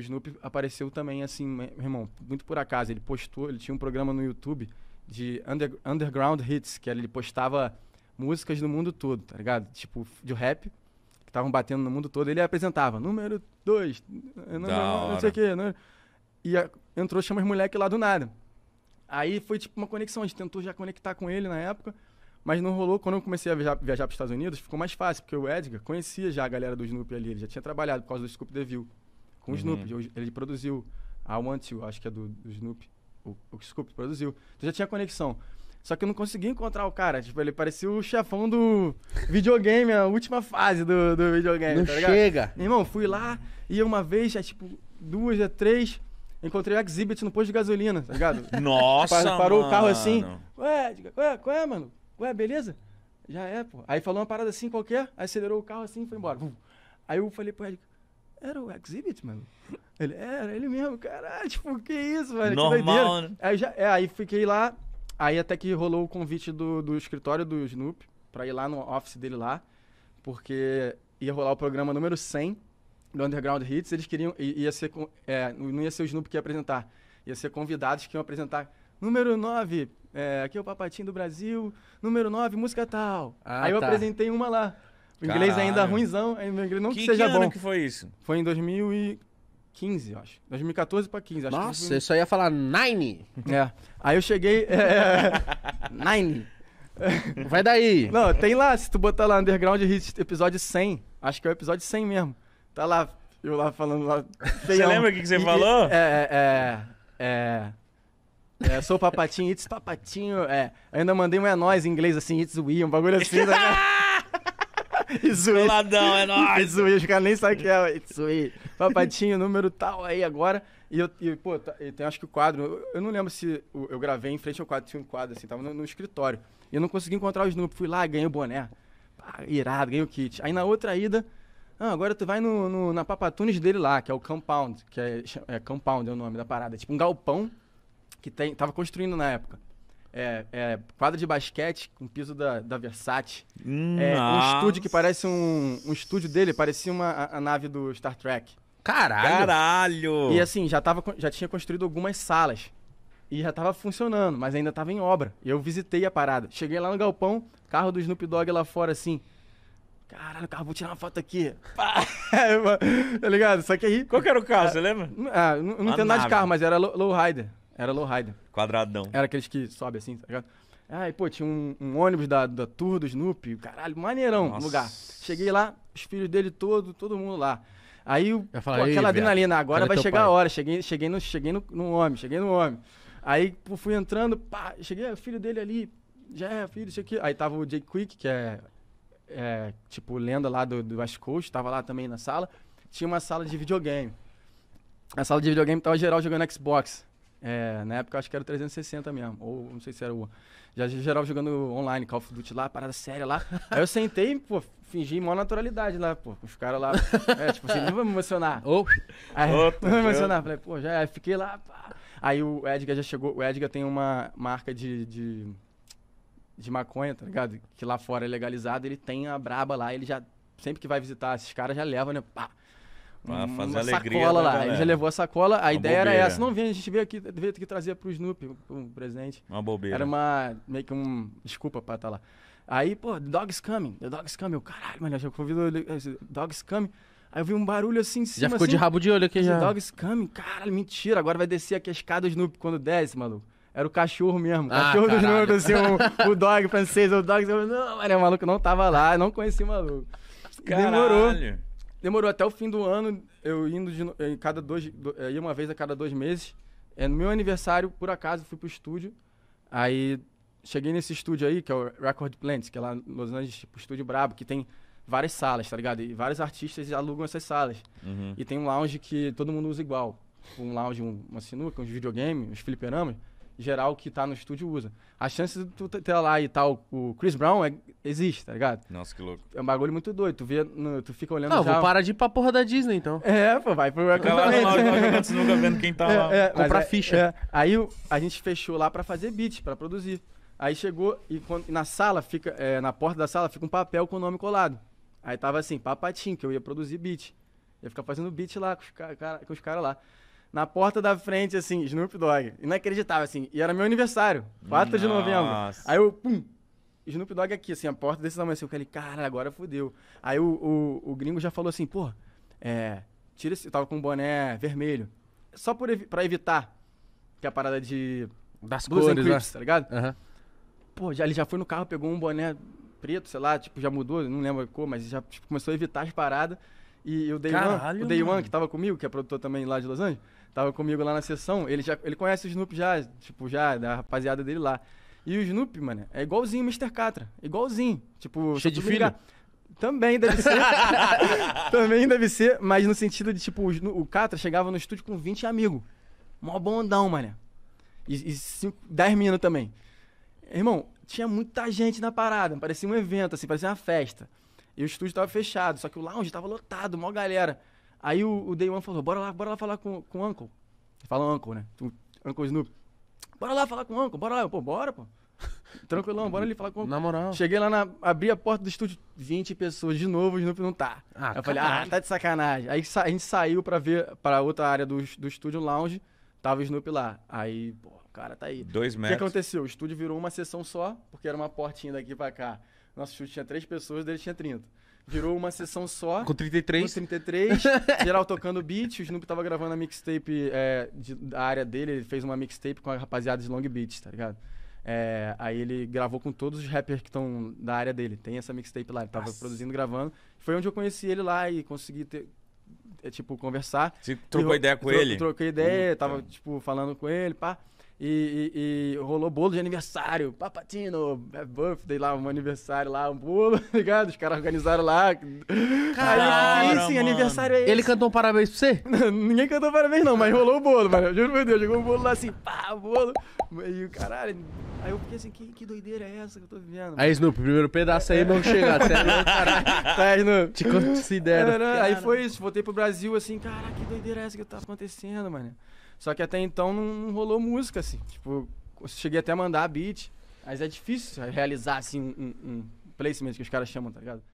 o Snoop apareceu também, assim, meu irmão, muito por acaso. Ele postou, ele tinha um programa no YouTube de under, Underground Hits, que ele postava músicas do mundo todo, tá ligado? Tipo, de rap, que estavam batendo no mundo todo. Ele apresentava, número 2, não sei o quê. Não, né? e a, entrou, chama os moleques lá do nada. Aí foi tipo uma conexão, a gente tentou já conectar com ele na época, mas não rolou. Quando eu comecei a viajar, viajar para os Estados Unidos, ficou mais fácil, porque o Edgar conhecia já a galera do Snoopy ali, ele já tinha trabalhado por causa do Scoop The View com o uhum. Snoop. Ele produziu a Want You, acho que é do, do Snoop. O, o Scoop produziu. Então já tinha conexão. Só que eu não consegui encontrar o cara. Tipo, ele parecia o chefão do videogame, a última fase do, do videogame. Não tá chega! Irmão, fui lá, ia uma vez, já é tipo, duas, já é três. Encontrei o Exhibit no posto de gasolina, tá ligado? Nossa! Parou, parou o carro assim. Ué, diga, ué, qual é, mano? Ué, beleza? Já é, pô. Aí falou uma parada assim qualquer, acelerou o carro assim e foi embora. Aí eu falei pro Ed, era o Exhibit, mano. Ele era, ele mesmo, caralho, tipo, que isso, velho? Normal, né? Aí, já, é, aí fiquei lá, aí até que rolou o convite do, do escritório do Snoop pra ir lá no office dele lá, porque ia rolar o programa número 100 do Underground Hits, eles queriam, ia ser, é, não ia ser o Snoop que ia apresentar, ia ser convidados que iam apresentar. Número 9, é, aqui é o Papatinho do Brasil, número 9, música tal. Ah, aí eu tá. apresentei uma lá. O inglês é Caralho. ainda ruimzão, meu inglês não que, que seja que bom. que foi isso? Foi em 2015, acho. 2014 pra 15, acho. Nossa, foi... eu só ia falar nine. É. Aí eu cheguei... É, é, é... nine. Vai daí. Não, tem lá, se tu botar lá Underground Hits episódio 100, acho que é o episódio 100 mesmo. Tá lá, eu lá falando lá... Você lembra o que, que você e, falou? É, é... é... É, sou Papatinho, it's Papatinho. É, ainda mandei um é nós em inglês assim, it's we, um bagulho assim. Tá Isui. Coladão, é nóis. Isui, os caras nem sabem o que é. Isui. Papatinho, número tal aí agora. E, eu, e pô, tá, e tem acho que o quadro. Eu, eu não lembro se eu, eu gravei em frente ao quadro, tinha um quadro assim, tava no, no escritório. E eu não consegui encontrar os números. Fui lá, ganhei o boné. Ah, irado, ganhei o kit. Aí na outra ida. Ah, agora tu vai no, no, na Papatunes dele lá, que é o Compound, que é, é Compound é o nome da parada. É tipo um galpão que tem, tava construindo na época. É, é, quadra de basquete com piso da, da Versace. É, um estúdio que parece um. Um estúdio dele, parecia uma, a, a nave do Star Trek. Caralho! Caralho! E assim, já, tava, já tinha construído algumas salas. E já tava funcionando, mas ainda tava em obra. E eu visitei a parada. Cheguei lá no galpão, carro do Snoop Dogg lá fora assim. Caralho, cara, vou tirar uma foto aqui. tá ligado? Só que aí. Qual que era o carro, você lembra? Ah, não, não entendo nada de carro, mas era Lowrider. Era low rider Quadradão. Era aqueles que sobe assim, tá ligado? Aí, pô, tinha um, um ônibus da, da Tour do Snoopy, caralho, maneirão Nossa. lugar. Cheguei lá, os filhos dele todo, todo mundo lá. Aí, falar, pô, aquela adrenalina, agora vai chegar pai. a hora. Cheguei, cheguei, no, cheguei no, no homem, cheguei no homem. Aí, pô, fui entrando, pá, cheguei, o filho dele ali, já é filho, isso aqui. Aí tava o Jake Quick, que é, é tipo lenda lá do, do West Coast, tava lá também na sala. Tinha uma sala de videogame. A sala de videogame tava geral jogando Xbox. É, na época acho que era o 360 mesmo, ou não sei se era o. Já geral jogando online, Call of Duty lá, parada séria lá. Aí eu sentei, pô, fingi maior naturalidade lá, pô. Os caras lá, é, tipo assim, não vai me emocionar. Ou. Aí, Opa, não vai me emocionar. Falei, pô, já fiquei lá, pá. Aí o Edgar já chegou, o Edgar tem uma marca de, de, de maconha, tá ligado? Que lá fora é legalizado, ele tem a braba lá, ele já sempre que vai visitar esses caras já leva, né? Pá. Pra fazer uma alegria. Sacola né, lá. Galera. Ele já levou a sacola. A uma ideia bobeira. era essa. Não vem a gente veio aqui, veio aqui trazer pro Snoopy um presente. Uma bobeira. Era uma. meio que um. Desculpa pra estar tá lá. Aí, pô, the dog's coming, the dog's coming. Eu, caralho, mano, já convido the dog's coming. Aí eu vi um barulho assim em cima. Já ficou assim, de rabo de olho aqui já. dog's coming, caralho, mentira. Agora vai descer aqui a escada do Snoopy quando desce, maluco. Era o cachorro mesmo. O ah, cachorro dos do assim, o, o dog francês, o dog. não, mano, o maluco não tava lá, não conheci o maluco. Caralho. Demorou demorou até o fim do ano, eu indo de, em cada dois, do, eh, ia uma vez a cada dois meses. É, no meu aniversário, por acaso, fui pro estúdio. Aí cheguei nesse estúdio aí, que é o Record Plants, que é lá em Los Angeles, tipo, estúdio brabo, que tem várias salas, tá ligado? E vários artistas alugam essas salas. Uhum. E tem um lounge que todo mundo usa igual. um lounge, um, uma sinuca, uns videogames, uns fliperamas geral que tá no estúdio usa. A chance de tu ter lá e tal o Chris Brown é, existe, tá ligado? Nossa, que louco. É um bagulho muito doido. Tu, vê no- tu fica olhando Não, ah, já... vou parar de ir pra porra da Disney, então. É, pô, vai pro acampamento. nós nunca vendo quem tá é, lá. É, é, é- ficha. é. Aí a gente fechou lá pra fazer beats, pra produzir. Aí chegou e quando- na sala fica, é, na porta da sala fica um papel com o nome colado. Aí tava assim, papatinho, que eu ia produzir beat. Ia ficar fazendo beat lá com os cara- com os caras lá na porta da frente, assim, Snoop Dogg. Inacreditável, assim. E era meu aniversário, 4 Nossa. de novembro. Aí eu, pum, Snoop Dogg aqui, assim, a porta desse tamanho, assim. Eu falei, cara, agora fodeu. Aí o, o, o, gringo já falou assim, pô, é, tira esse... Eu tava com um boné vermelho. Só por, evi pra evitar que a parada de... Das Blues cores, né? Crips, tá ligado? Uhum. Pô, já, ele já foi no carro, pegou um boné preto, sei lá, tipo, já mudou, não lembro a cor, mas já tipo, começou a evitar as paradas. E o Day Caralho, One, o Day One que tava comigo, que é produtor também lá de Los Angeles, tava comigo lá na sessão, ele já ele conhece o Snoop já, tipo, já, da rapaziada dele lá. E o Snoop, mano, é igualzinho o Mr. Catra. Igualzinho. Tipo, cheio de filho. Também deve ser. também deve ser, mas no sentido de, tipo, o, o Catra chegava no estúdio com 20 amigos. Mó bondão, mané. E 10 minas também. Irmão, tinha muita gente na parada. Parecia um evento, assim, parecia uma festa. E o estúdio tava fechado, só que o lounge tava lotado, mó galera. Aí o, o Day One falou, bora lá, bora lá falar com, com o Uncle. Fala Uncle, né? Tu, Uncle Snoop. Bora lá falar com o Uncle, bora lá. Eu, pô, bora, pô. Tranquilão, bora ali falar com o Uncle. Na moral. Cheguei lá, na, abri a porta do estúdio, 20 pessoas de novo, o Snoop não tá. Ah, eu falei, ah, tá de sacanagem. Aí a gente saiu pra ver, pra outra área do, do estúdio, lounge, tava o Snoop lá. Aí, pô, o cara tá aí. Dois metros. O que aconteceu? O estúdio virou uma sessão só, porque era uma portinha daqui pra cá. Nosso estúdio tinha três pessoas, dele tinha 30. Virou uma sessão só. Com 33. Com 33. geral tocando beat. O Snoop tava gravando a mixtape é, da área dele. Ele fez uma mixtape com a rapaziada de Long Beach, tá ligado? É, aí ele gravou com todos os rappers que estão da área dele. Tem essa mixtape lá. Ele tava Nossa. produzindo, gravando. Foi onde eu conheci ele lá e consegui ter, é, tipo, conversar. Você trocou e, ideia com tro ele? Troquei ideia, tava, tipo, falando com ele, pá. E, e, e, rolou bolo de aniversário, papatino, é birthday lá, um aniversário lá, um bolo, tá ligado? Os caras organizaram lá. Caralho, sim, aniversário é esse. Ele cantou um parabéns pra você? Ninguém cantou parabéns não, mas rolou o bolo, mano. Juro meu Deus, jogou um bolo lá assim, pá, bolo. E o caralho... Aí eu fiquei assim, que, que doideira é essa que eu tô vivendo? Aí, Snoop, primeiro pedaço aí, é. não chega. Você é meu caralho. Tá, Snoop. Te considera. Né? Aí foi isso, voltei pro Brasil assim, cara, que doideira é essa que tá acontecendo, mano? Só que até então não, não rolou música, assim. Tipo, cheguei até a mandar beat. Mas é difícil realizar, assim, um, um placement que os caras chamam, tá ligado?